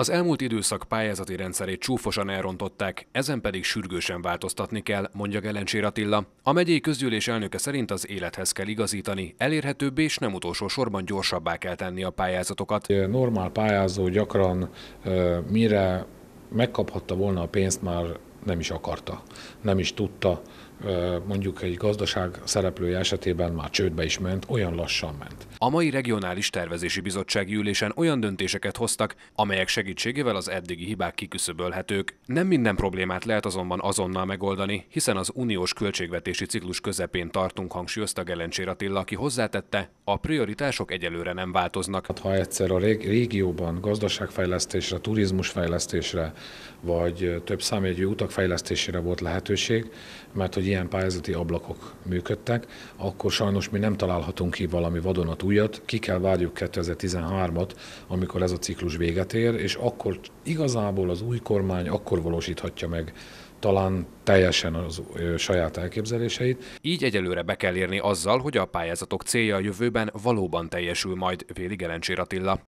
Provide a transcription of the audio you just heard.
Az elmúlt időszak pályázati rendszerét csúfosan elrontották, ezen pedig sürgősen változtatni kell, mondja Gelencsér Attila. A megyei közgyűlés elnöke szerint az élethez kell igazítani, elérhetőbb és nem utolsó sorban gyorsabbá kell tenni a pályázatokat. Normál pályázó gyakran mire megkaphatta volna a pénzt, már nem is akarta, nem is tudta, mondjuk egy gazdaság szereplője esetében már csődbe is ment, olyan lassan ment. A mai regionális tervezési bizottság ülésen olyan döntéseket hoztak, amelyek segítségével az eddigi hibák kiküszöbölhetők. Nem minden problémát lehet azonban azonnal megoldani, hiszen az uniós költségvetési ciklus közepén tartunk, hangsúlyozta Gelencsér Attila, aki hozzátette, a prioritások egyelőre nem változnak. Hát, ha egyszer a régióban gazdaságfejlesztésre, turizmusfejlesztésre, vagy több számjegyű utak csak fejlesztésére volt lehetőség, mert hogy ilyen pályázati ablakok működtek, akkor sajnos mi nem találhatunk ki valami újat, ki kell várjuk 2013-at, amikor ez a ciklus véget ér, és akkor igazából az új kormány akkor valósíthatja meg talán teljesen az ö, saját elképzeléseit. Így egyelőre be kell érni azzal, hogy a pályázatok célja a jövőben valóban teljesül majd, véli Gerencsér Attila.